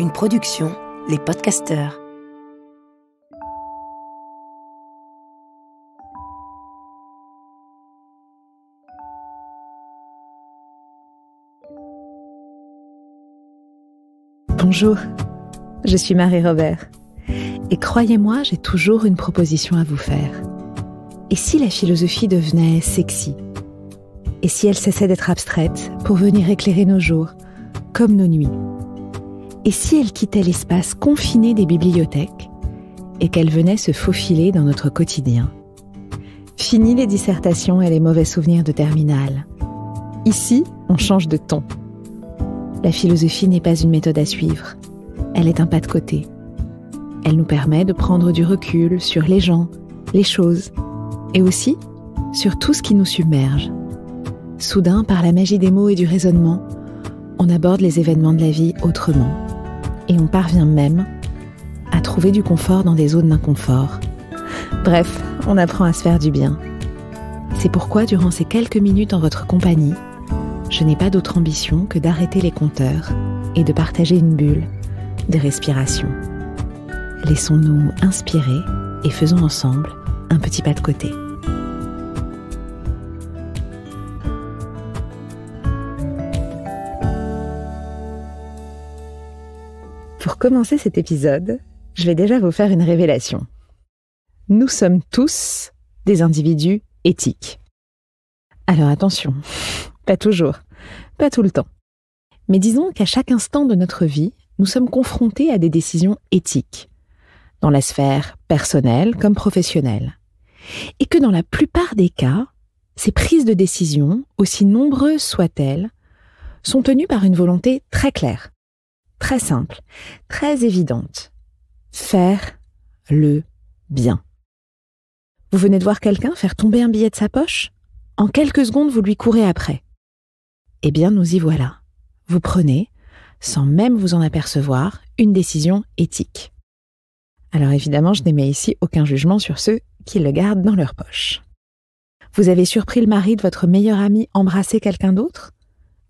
Une production, les podcasteurs. Bonjour, je suis Marie Robert. Et croyez-moi, j'ai toujours une proposition à vous faire. Et si la philosophie devenait sexy et si elle cessait d'être abstraite pour venir éclairer nos jours, comme nos nuits Et si elle quittait l'espace confiné des bibliothèques et qu'elle venait se faufiler dans notre quotidien Fini les dissertations et les mauvais souvenirs de terminale. Ici, on change de ton. La philosophie n'est pas une méthode à suivre, elle est un pas de côté. Elle nous permet de prendre du recul sur les gens, les choses, et aussi sur tout ce qui nous submerge. Soudain, par la magie des mots et du raisonnement, on aborde les événements de la vie autrement. Et on parvient même à trouver du confort dans des zones d'inconfort. Bref, on apprend à se faire du bien. C'est pourquoi, durant ces quelques minutes en votre compagnie, je n'ai pas d'autre ambition que d'arrêter les compteurs et de partager une bulle de respiration. Laissons-nous inspirer et faisons ensemble un petit pas de côté. commencer cet épisode, je vais déjà vous faire une révélation. Nous sommes tous des individus éthiques. Alors attention, pas toujours, pas tout le temps. Mais disons qu'à chaque instant de notre vie, nous sommes confrontés à des décisions éthiques, dans la sphère personnelle comme professionnelle. Et que dans la plupart des cas, ces prises de décision, aussi nombreuses soient-elles, sont tenues par une volonté très claire, très simple, très évidente. Faire le bien. Vous venez de voir quelqu'un faire tomber un billet de sa poche En quelques secondes, vous lui courez après. Eh bien, nous y voilà. Vous prenez, sans même vous en apercevoir, une décision éthique. Alors évidemment, je n'émets ici aucun jugement sur ceux qui le gardent dans leur poche. Vous avez surpris le mari de votre meilleur ami embrasser quelqu'un d'autre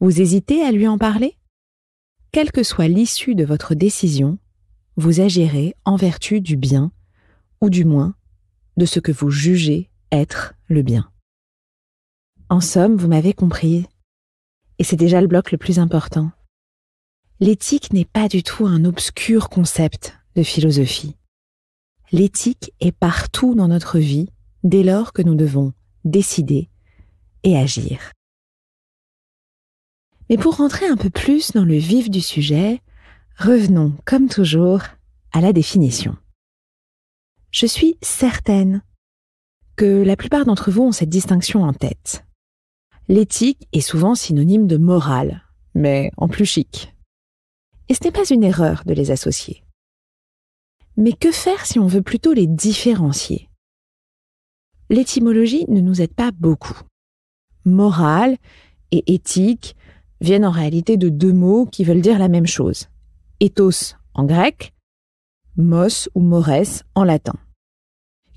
Vous hésitez à lui en parler quelle que soit l'issue de votre décision, vous agirez en vertu du bien, ou du moins de ce que vous jugez être le bien. En somme, vous m'avez compris, et c'est déjà le bloc le plus important. L'éthique n'est pas du tout un obscur concept de philosophie. L'éthique est partout dans notre vie dès lors que nous devons décider et agir. Mais pour rentrer un peu plus dans le vif du sujet, revenons, comme toujours, à la définition. Je suis certaine que la plupart d'entre vous ont cette distinction en tête. L'éthique est souvent synonyme de morale, mais en plus chic. Et ce n'est pas une erreur de les associer. Mais que faire si on veut plutôt les différencier L'étymologie ne nous aide pas beaucoup. Morale et éthique viennent en réalité de deux mots qui veulent dire la même chose. Ethos en grec, mos ou mores en latin,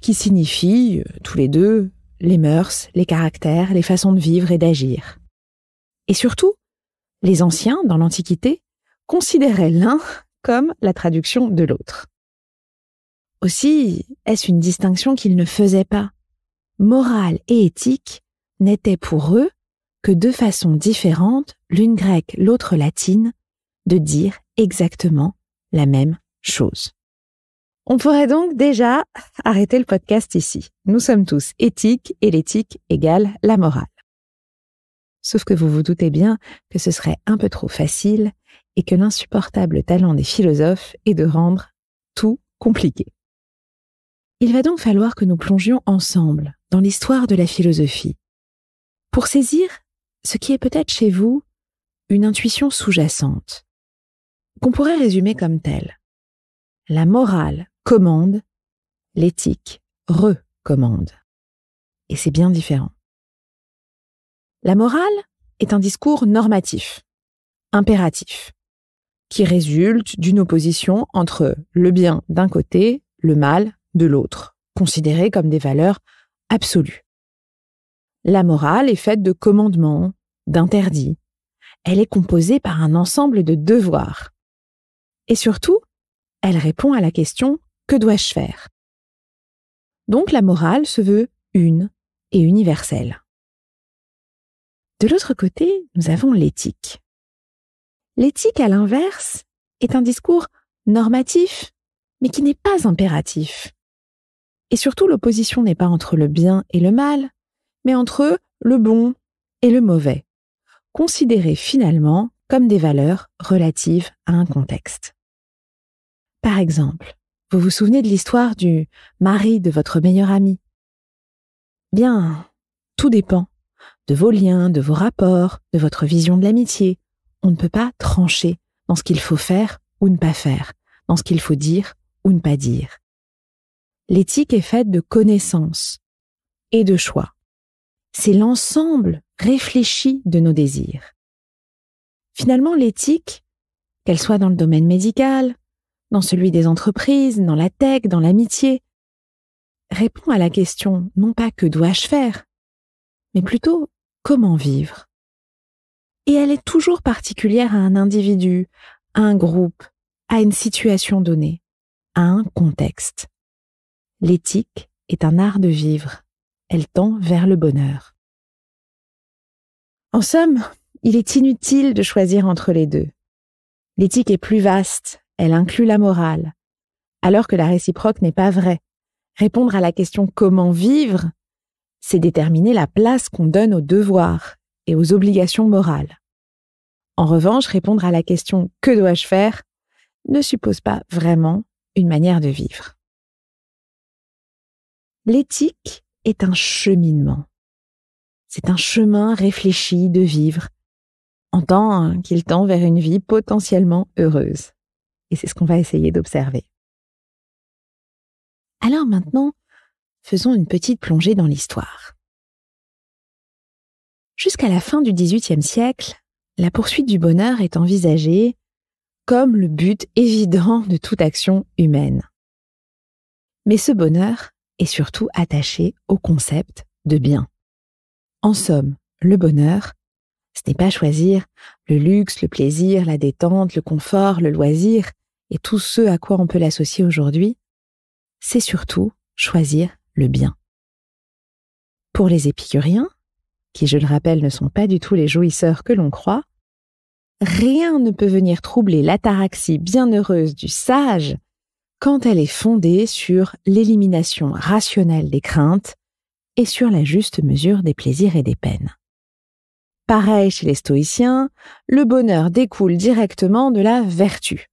qui signifient euh, tous les deux les mœurs, les caractères, les façons de vivre et d'agir. Et surtout, les anciens, dans l'Antiquité, considéraient l'un comme la traduction de l'autre. Aussi, est-ce une distinction qu'ils ne faisaient pas Morale et éthique n'étaient pour eux que deux façons différentes, l'une grecque, l'autre latine, de dire exactement la même chose. On pourrait donc déjà arrêter le podcast ici. Nous sommes tous éthiques et l'éthique égale la morale. Sauf que vous vous doutez bien que ce serait un peu trop facile et que l'insupportable talent des philosophes est de rendre tout compliqué. Il va donc falloir que nous plongions ensemble dans l'histoire de la philosophie pour saisir ce qui est peut-être chez vous une intuition sous-jacente, qu'on pourrait résumer comme telle. La morale commande, l'éthique recommande. Et c'est bien différent. La morale est un discours normatif, impératif, qui résulte d'une opposition entre le bien d'un côté, le mal de l'autre, considéré comme des valeurs absolues. La morale est faite de commandements, d'interdits. Elle est composée par un ensemble de devoirs. Et surtout, elle répond à la question Que dois-je faire Donc la morale se veut une et universelle. De l'autre côté, nous avons l'éthique. L'éthique, à l'inverse, est un discours normatif, mais qui n'est pas impératif. Et surtout, l'opposition n'est pas entre le bien et le mal, mais entre le bon et le mauvais, considérés finalement comme des valeurs relatives à un contexte. Par exemple, vous vous souvenez de l'histoire du mari de votre meilleur ami Bien, tout dépend de vos liens, de vos rapports, de votre vision de l'amitié. On ne peut pas trancher dans ce qu'il faut faire ou ne pas faire, dans ce qu'il faut dire ou ne pas dire. L'éthique est faite de connaissances et de choix c'est l'ensemble réfléchi de nos désirs. Finalement, l'éthique, qu'elle soit dans le domaine médical, dans celui des entreprises, dans la tech, dans l'amitié, répond à la question non pas que dois-je faire, mais plutôt comment vivre. Et elle est toujours particulière à un individu, à un groupe, à une situation donnée, à un contexte. L'éthique est un art de vivre elle tend vers le bonheur. En somme, il est inutile de choisir entre les deux. L'éthique est plus vaste, elle inclut la morale, alors que la réciproque n'est pas vraie. Répondre à la question comment vivre, c'est déterminer la place qu'on donne aux devoirs et aux obligations morales. En revanche, répondre à la question que dois-je faire ne suppose pas vraiment une manière de vivre. L'éthique est un cheminement. C'est un chemin réfléchi de vivre, en tant qu'il tend vers une vie potentiellement heureuse. Et c'est ce qu'on va essayer d'observer. Alors maintenant, faisons une petite plongée dans l'histoire. Jusqu'à la fin du XVIIIe siècle, la poursuite du bonheur est envisagée comme le but évident de toute action humaine. Mais ce bonheur et surtout attaché au concept de bien. En somme, le bonheur, ce n'est pas choisir le luxe, le plaisir, la détente, le confort, le loisir et tout ce à quoi on peut l'associer aujourd'hui, c'est surtout choisir le bien. Pour les épicuriens, qui je le rappelle ne sont pas du tout les jouisseurs que l'on croit, rien ne peut venir troubler l'ataraxie bienheureuse du sage quand elle est fondée sur l'élimination rationnelle des craintes et sur la juste mesure des plaisirs et des peines. Pareil chez les stoïciens, le bonheur découle directement de la vertu.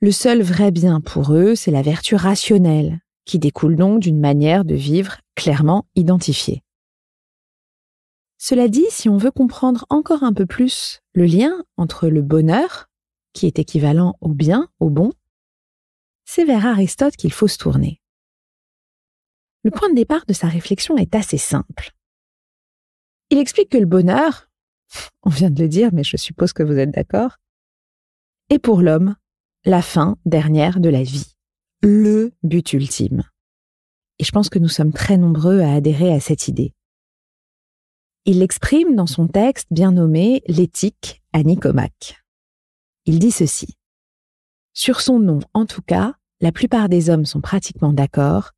Le seul vrai bien pour eux, c'est la vertu rationnelle, qui découle donc d'une manière de vivre clairement identifiée. Cela dit, si on veut comprendre encore un peu plus le lien entre le bonheur, qui est équivalent au bien, au bon, c'est vers Aristote qu'il faut se tourner. Le point de départ de sa réflexion est assez simple. Il explique que le bonheur, on vient de le dire, mais je suppose que vous êtes d'accord, est pour l'homme la fin dernière de la vie, le but ultime. Et je pense que nous sommes très nombreux à adhérer à cette idée. Il l'exprime dans son texte bien nommé L'éthique à Nicomaque. Il dit ceci. Sur son nom, en tout cas, la plupart des hommes sont pratiquement d'accord,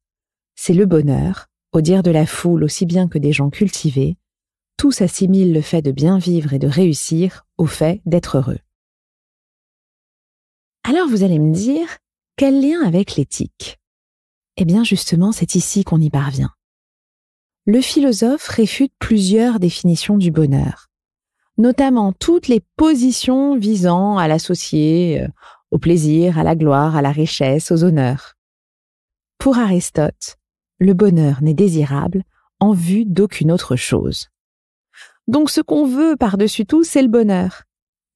c'est le bonheur, au dire de la foule aussi bien que des gens cultivés, tous assimilent le fait de bien vivre et de réussir au fait d'être heureux. Alors vous allez me dire, quel lien avec l'éthique Eh bien justement, c'est ici qu'on y parvient. Le philosophe réfute plusieurs définitions du bonheur, notamment toutes les positions visant à l'associer euh, au plaisir, à la gloire, à la richesse, aux honneurs. Pour Aristote, le bonheur n'est désirable en vue d'aucune autre chose. Donc ce qu'on veut par-dessus tout, c'est le bonheur.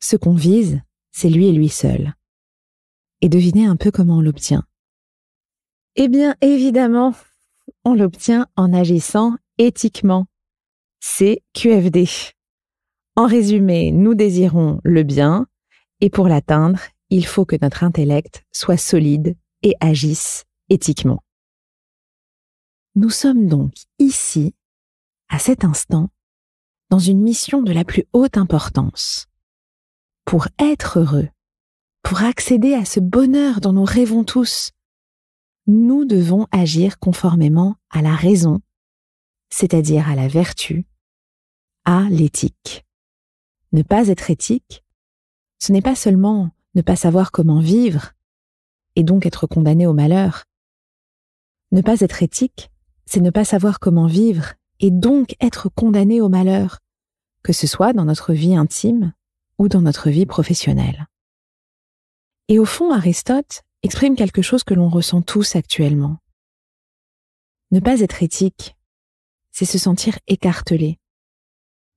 Ce qu'on vise, c'est lui et lui seul. Et devinez un peu comment on l'obtient. Eh bien, évidemment, on l'obtient en agissant éthiquement. C'est QFD. En résumé, nous désirons le bien, et pour l'atteindre, il faut que notre intellect soit solide et agisse éthiquement. Nous sommes donc ici, à cet instant, dans une mission de la plus haute importance. Pour être heureux, pour accéder à ce bonheur dont nous rêvons tous, nous devons agir conformément à la raison, c'est-à-dire à la vertu, à l'éthique. Ne pas être éthique, ce n'est pas seulement ne pas savoir comment vivre, et donc être condamné au malheur. Ne pas être éthique, c'est ne pas savoir comment vivre, et donc être condamné au malheur, que ce soit dans notre vie intime ou dans notre vie professionnelle. Et au fond, Aristote exprime quelque chose que l'on ressent tous actuellement. Ne pas être éthique, c'est se sentir écartelé,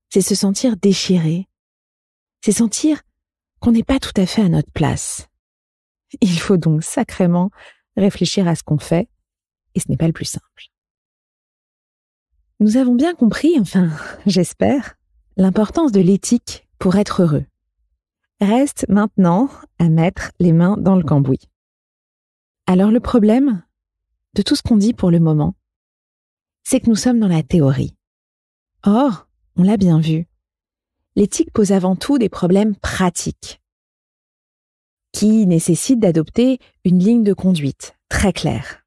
c'est se sentir déchiré, c'est sentir qu'on n'est pas tout à fait à notre place. Il faut donc sacrément réfléchir à ce qu'on fait, et ce n'est pas le plus simple. Nous avons bien compris, enfin j'espère, l'importance de l'éthique pour être heureux. Reste maintenant à mettre les mains dans le cambouis. Alors le problème de tout ce qu'on dit pour le moment, c'est que nous sommes dans la théorie. Or, on l'a bien vu, l'éthique pose avant tout des problèmes pratiques qui nécessitent d'adopter une ligne de conduite très claire.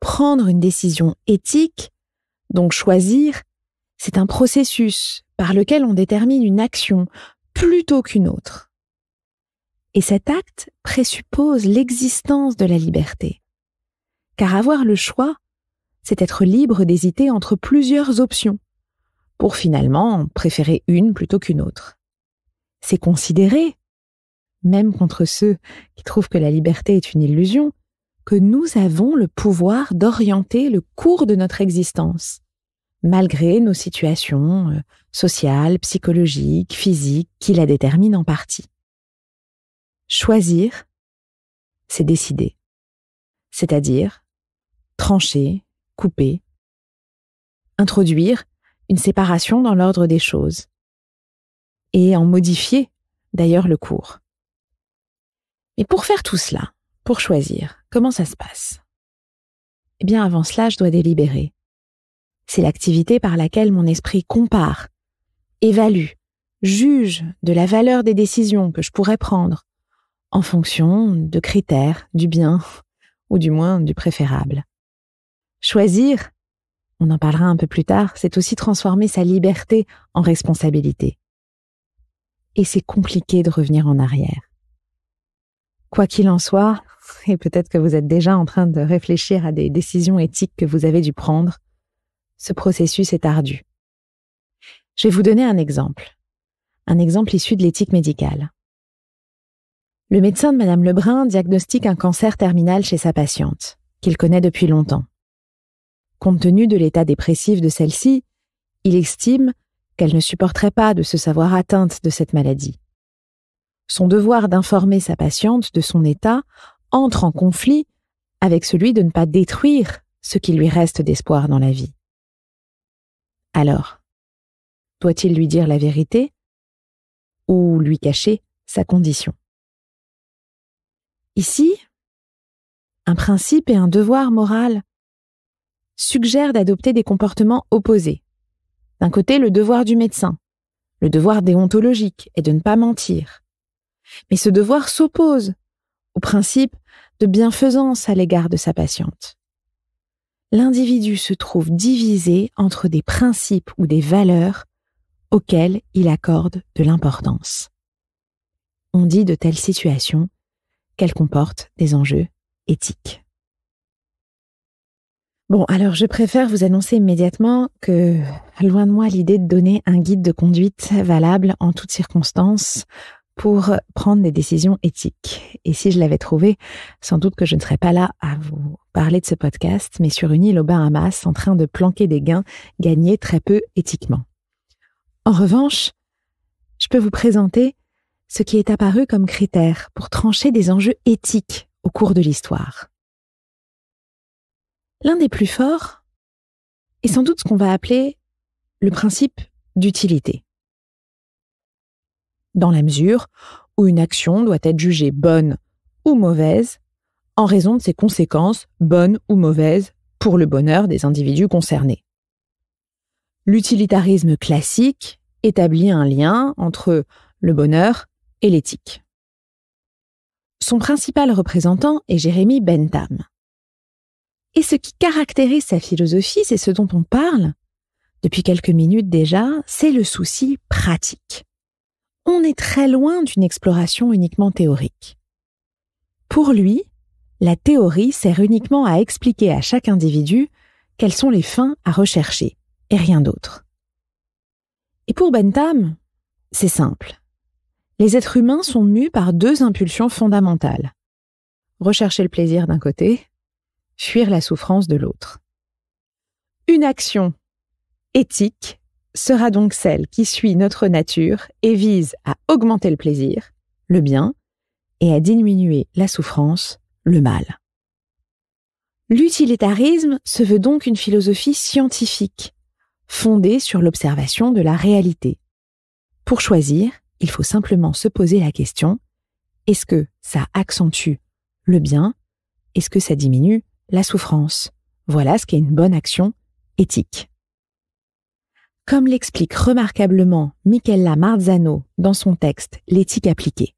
Prendre une décision éthique, donc choisir, c'est un processus par lequel on détermine une action plutôt qu'une autre. Et cet acte présuppose l'existence de la liberté. Car avoir le choix, c'est être libre d'hésiter entre plusieurs options pour finalement préférer une plutôt qu'une autre. C'est considérer, même contre ceux qui trouvent que la liberté est une illusion, que nous avons le pouvoir d'orienter le cours de notre existence, malgré nos situations euh, sociales, psychologiques, physiques qui la déterminent en partie. Choisir, c'est décider, c'est-à-dire trancher, couper, introduire séparation dans l'ordre des choses, et en modifier d'ailleurs le cours. Mais pour faire tout cela, pour choisir, comment ça se passe Eh bien avant cela, je dois délibérer. C'est l'activité par laquelle mon esprit compare, évalue, juge de la valeur des décisions que je pourrais prendre, en fonction de critères du bien, ou du moins du préférable. Choisir, on en parlera un peu plus tard, c'est aussi transformer sa liberté en responsabilité. Et c'est compliqué de revenir en arrière. Quoi qu'il en soit, et peut-être que vous êtes déjà en train de réfléchir à des décisions éthiques que vous avez dû prendre, ce processus est ardu. Je vais vous donner un exemple. Un exemple issu de l'éthique médicale. Le médecin de Madame Lebrun diagnostique un cancer terminal chez sa patiente, qu'il connaît depuis longtemps. Compte tenu de l'état dépressif de celle-ci, il estime qu'elle ne supporterait pas de se savoir atteinte de cette maladie. Son devoir d'informer sa patiente de son état entre en conflit avec celui de ne pas détruire ce qui lui reste d'espoir dans la vie. Alors, doit-il lui dire la vérité ou lui cacher sa condition Ici, un principe et un devoir moral suggère d'adopter des comportements opposés. D'un côté, le devoir du médecin, le devoir déontologique est de ne pas mentir. Mais ce devoir s'oppose au principe de bienfaisance à l'égard de sa patiente. L'individu se trouve divisé entre des principes ou des valeurs auxquelles il accorde de l'importance. On dit de telles situations qu'elles comportent des enjeux éthiques. Bon, alors je préfère vous annoncer immédiatement que loin de moi l'idée de donner un guide de conduite valable en toutes circonstances pour prendre des décisions éthiques. Et si je l'avais trouvé, sans doute que je ne serais pas là à vous parler de ce podcast, mais sur une île au Bahamas en train de planquer des gains gagnés très peu éthiquement. En revanche, je peux vous présenter ce qui est apparu comme critère pour trancher des enjeux éthiques au cours de l'histoire. L'un des plus forts est sans doute ce qu'on va appeler le principe d'utilité. Dans la mesure où une action doit être jugée bonne ou mauvaise en raison de ses conséquences bonnes ou mauvaises pour le bonheur des individus concernés. L'utilitarisme classique établit un lien entre le bonheur et l'éthique. Son principal représentant est Jérémy Bentham. Et ce qui caractérise sa philosophie, c'est ce dont on parle depuis quelques minutes déjà, c'est le souci pratique. On est très loin d'une exploration uniquement théorique. Pour lui, la théorie sert uniquement à expliquer à chaque individu quelles sont les fins à rechercher, et rien d'autre. Et pour Bentham, c'est simple. Les êtres humains sont mus par deux impulsions fondamentales. Rechercher le plaisir d'un côté fuir la souffrance de l'autre. Une action éthique sera donc celle qui suit notre nature et vise à augmenter le plaisir, le bien, et à diminuer la souffrance, le mal. L'utilitarisme se veut donc une philosophie scientifique, fondée sur l'observation de la réalité. Pour choisir, il faut simplement se poser la question, est-ce que ça accentue le bien Est-ce que ça diminue la souffrance. Voilà ce qu'est une bonne action éthique. Comme l'explique remarquablement Michela Marzano dans son texte L'éthique appliquée.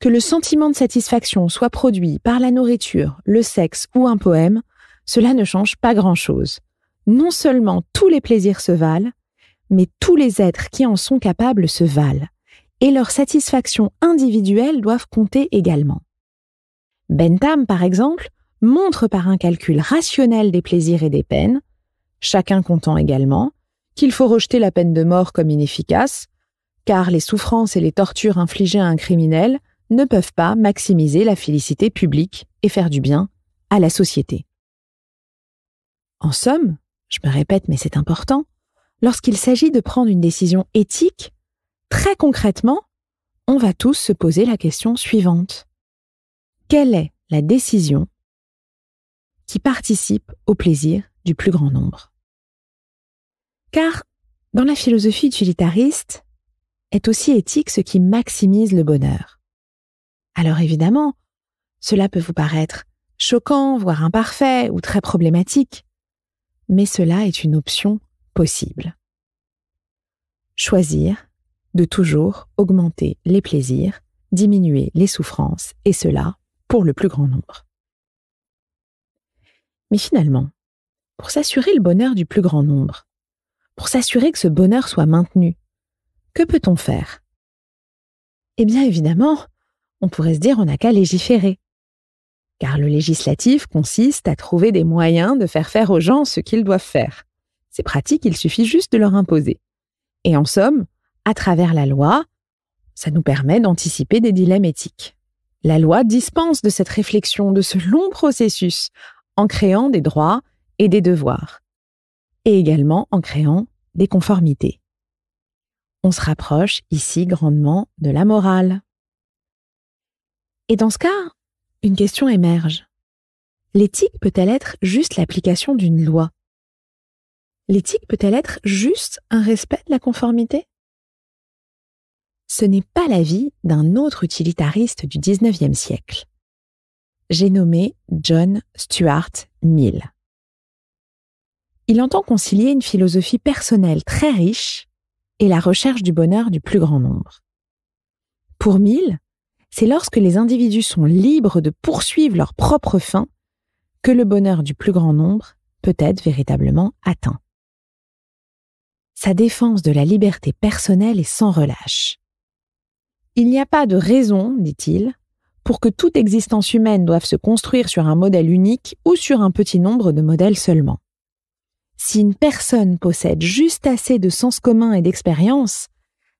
Que le sentiment de satisfaction soit produit par la nourriture, le sexe ou un poème, cela ne change pas grand-chose. Non seulement tous les plaisirs se valent, mais tous les êtres qui en sont capables se valent, et leurs satisfactions individuelles doivent compter également. Bentham, par exemple, montre par un calcul rationnel des plaisirs et des peines, chacun comptant également, qu'il faut rejeter la peine de mort comme inefficace, car les souffrances et les tortures infligées à un criminel ne peuvent pas maximiser la félicité publique et faire du bien à la société. En somme, je me répète mais c'est important, lorsqu'il s'agit de prendre une décision éthique, très concrètement, on va tous se poser la question suivante. Quelle est la décision qui participent au plaisir du plus grand nombre. Car dans la philosophie utilitariste, est aussi éthique ce qui maximise le bonheur. Alors évidemment, cela peut vous paraître choquant, voire imparfait ou très problématique, mais cela est une option possible. Choisir de toujours augmenter les plaisirs, diminuer les souffrances, et cela pour le plus grand nombre. Mais finalement, pour s'assurer le bonheur du plus grand nombre, pour s'assurer que ce bonheur soit maintenu, que peut-on faire Eh bien évidemment, on pourrait se dire qu'on n'a qu'à légiférer. Car le législatif consiste à trouver des moyens de faire faire aux gens ce qu'ils doivent faire. C'est pratique, il suffit juste de leur imposer. Et en somme, à travers la loi, ça nous permet d'anticiper des dilemmes éthiques. La loi dispense de cette réflexion, de ce long processus, en créant des droits et des devoirs, et également en créant des conformités. On se rapproche ici grandement de la morale. Et dans ce cas, une question émerge. L'éthique peut-elle être juste l'application d'une loi L'éthique peut-elle être juste un respect de la conformité Ce n'est pas l'avis d'un autre utilitariste du XIXe siècle j'ai nommé John Stuart Mill. Il entend concilier une philosophie personnelle très riche et la recherche du bonheur du plus grand nombre. Pour Mill, c'est lorsque les individus sont libres de poursuivre leur propre fin que le bonheur du plus grand nombre peut être véritablement atteint. Sa défense de la liberté personnelle est sans relâche. Il n'y a pas de raison, dit-il, pour que toute existence humaine doive se construire sur un modèle unique ou sur un petit nombre de modèles seulement. Si une personne possède juste assez de sens commun et d'expérience,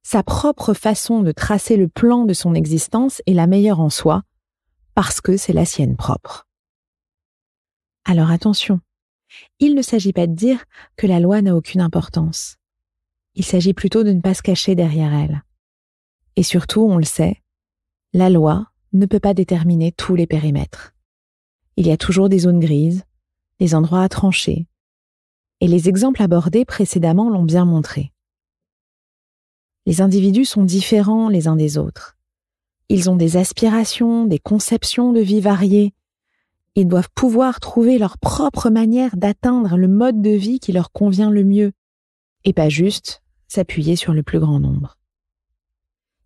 sa propre façon de tracer le plan de son existence est la meilleure en soi, parce que c'est la sienne propre. Alors attention, il ne s'agit pas de dire que la loi n'a aucune importance. Il s'agit plutôt de ne pas se cacher derrière elle. Et surtout, on le sait, la loi, ne peut pas déterminer tous les périmètres. Il y a toujours des zones grises, des endroits à trancher, et les exemples abordés précédemment l'ont bien montré. Les individus sont différents les uns des autres. Ils ont des aspirations, des conceptions de vie variées. Ils doivent pouvoir trouver leur propre manière d'atteindre le mode de vie qui leur convient le mieux, et pas juste s'appuyer sur le plus grand nombre.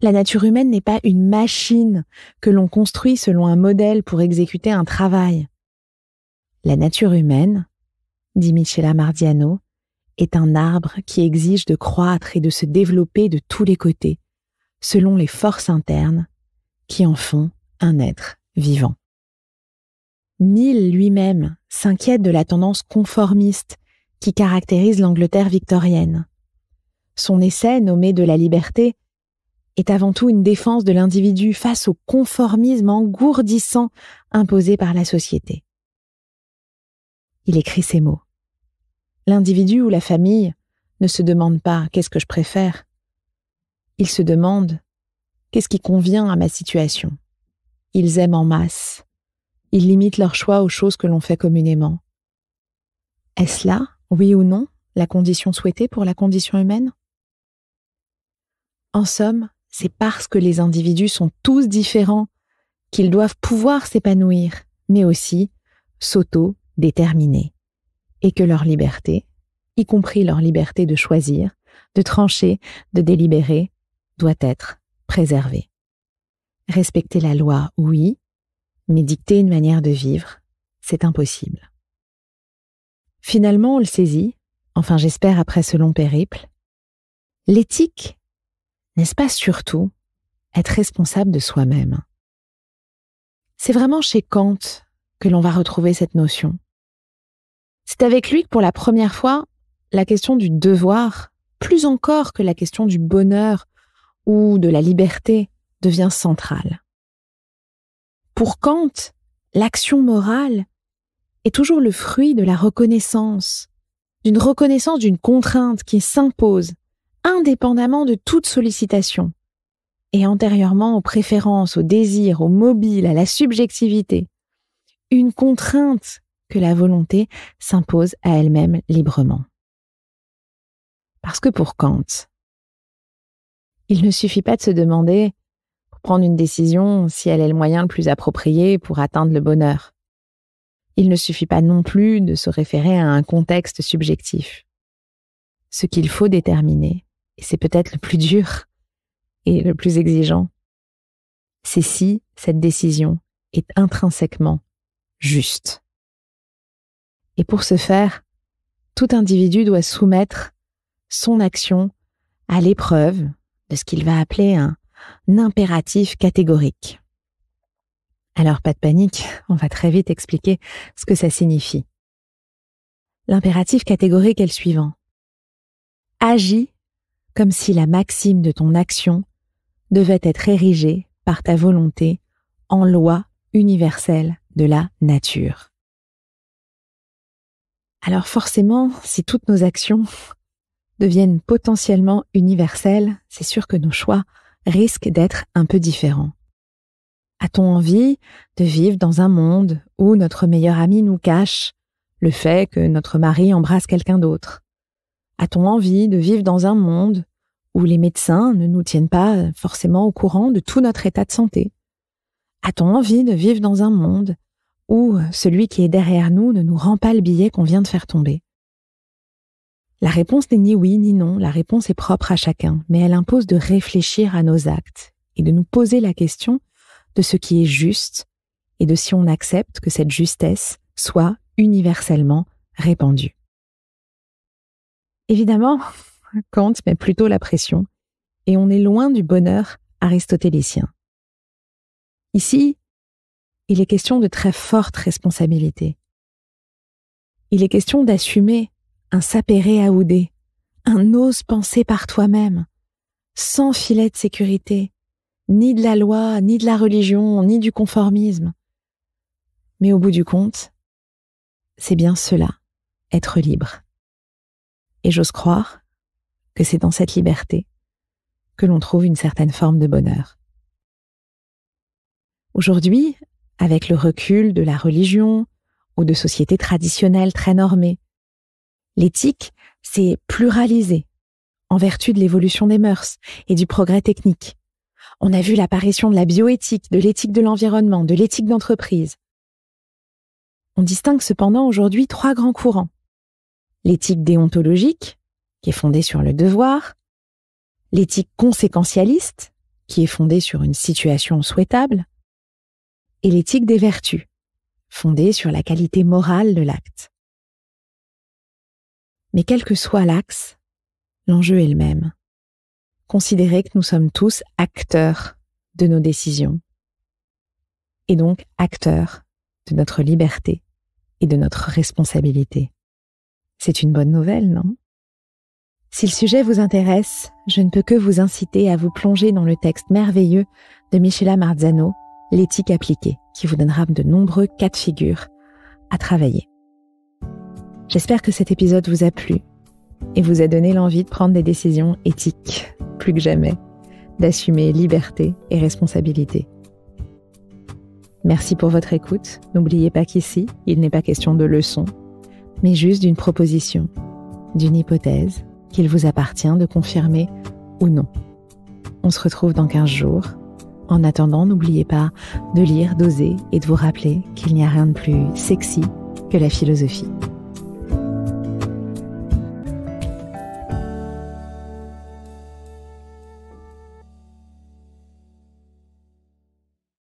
La nature humaine n'est pas une machine que l'on construit selon un modèle pour exécuter un travail. La nature humaine, dit Michela Mardiano, est un arbre qui exige de croître et de se développer de tous les côtés, selon les forces internes qui en font un être vivant. Mill lui-même s'inquiète de la tendance conformiste qui caractérise l'Angleterre victorienne. Son essai nommé De la liberté est avant tout une défense de l'individu face au conformisme engourdissant imposé par la société. Il écrit ces mots. L'individu ou la famille ne se demande pas qu'est-ce que je préfère. Ils se demandent qu'est-ce qui convient à ma situation. Ils aiment en masse. Ils limitent leur choix aux choses que l'on fait communément. Est-ce là, oui ou non, la condition souhaitée pour la condition humaine En somme, c'est parce que les individus sont tous différents qu'ils doivent pouvoir s'épanouir, mais aussi s'auto-déterminer, et que leur liberté, y compris leur liberté de choisir, de trancher, de délibérer, doit être préservée. Respecter la loi, oui, mais dicter une manière de vivre, c'est impossible. Finalement, on le saisit, enfin j'espère après ce long périple, l'éthique n'est-ce pas surtout être responsable de soi-même C'est vraiment chez Kant que l'on va retrouver cette notion. C'est avec lui que pour la première fois, la question du devoir, plus encore que la question du bonheur ou de la liberté, devient centrale. Pour Kant, l'action morale est toujours le fruit de la reconnaissance, d'une reconnaissance d'une contrainte qui s'impose indépendamment de toute sollicitation, et antérieurement aux préférences, aux désirs, aux mobile, à la subjectivité, une contrainte que la volonté s'impose à elle-même librement. Parce que pour Kant, il ne suffit pas de se demander, pour prendre une décision, si elle est le moyen le plus approprié pour atteindre le bonheur. Il ne suffit pas non plus de se référer à un contexte subjectif. Ce qu'il faut déterminer, et c'est peut-être le plus dur et le plus exigeant, c'est si cette décision est intrinsèquement juste. Et pour ce faire, tout individu doit soumettre son action à l'épreuve de ce qu'il va appeler un, impératif catégorique. Alors pas de panique, on va très vite expliquer ce que ça signifie. L'impératif catégorique est le suivant. Agis comme si la maxime de ton action devait être érigée par ta volonté en loi universelle de la nature. Alors forcément, si toutes nos actions deviennent potentiellement universelles, c'est sûr que nos choix risquent d'être un peu différents. A-t-on envie de vivre dans un monde où notre meilleur ami nous cache le fait que notre mari embrasse quelqu'un d'autre A-t-on envie de vivre dans un monde où les médecins ne nous tiennent pas euh, forcément au courant de tout notre état de santé A-t-on envie de vivre dans un monde où euh, celui qui est derrière nous ne nous rend pas le billet qu'on vient de faire tomber La réponse n'est ni oui ni non, la réponse est propre à chacun, mais elle impose de réfléchir à nos actes et de nous poser la question de ce qui est juste et de si on accepte que cette justesse soit universellement répandue. Évidemment, Kant met plutôt la pression, et on est loin du bonheur aristotélicien. Ici, il est question de très forte responsabilité. Il est question d'assumer un sapéré à un ose penser par toi-même, sans filet de sécurité, ni de la loi, ni de la religion, ni du conformisme. Mais au bout du compte, c'est bien cela, être libre. Et j'ose croire que c'est dans cette liberté que l'on trouve une certaine forme de bonheur. Aujourd'hui, avec le recul de la religion ou de sociétés traditionnelles très normées, l'éthique s'est pluralisée en vertu de l'évolution des mœurs et du progrès technique. On a vu l'apparition de la bioéthique, de l'éthique de l'environnement, de l'éthique d'entreprise. On distingue cependant aujourd'hui trois grands courants. L'éthique déontologique, qui est fondée sur le devoir, l'éthique conséquentialiste, qui est fondée sur une situation souhaitable, et l'éthique des vertus, fondée sur la qualité morale de l'acte. Mais quel que soit l'axe, l'enjeu est le même. Considérer que nous sommes tous acteurs de nos décisions, et donc acteurs de notre liberté et de notre responsabilité. C'est une bonne nouvelle, non si le sujet vous intéresse, je ne peux que vous inciter à vous plonger dans le texte merveilleux de Michela Marzano, L'éthique appliquée, qui vous donnera de nombreux cas de figure à travailler. J'espère que cet épisode vous a plu et vous a donné l'envie de prendre des décisions éthiques, plus que jamais, d'assumer liberté et responsabilité. Merci pour votre écoute. N'oubliez pas qu'ici, il n'est pas question de leçons, mais juste d'une proposition, d'une hypothèse qu'il vous appartient de confirmer ou non. On se retrouve dans 15 jours. En attendant, n'oubliez pas de lire, d'oser et de vous rappeler qu'il n'y a rien de plus sexy que la philosophie.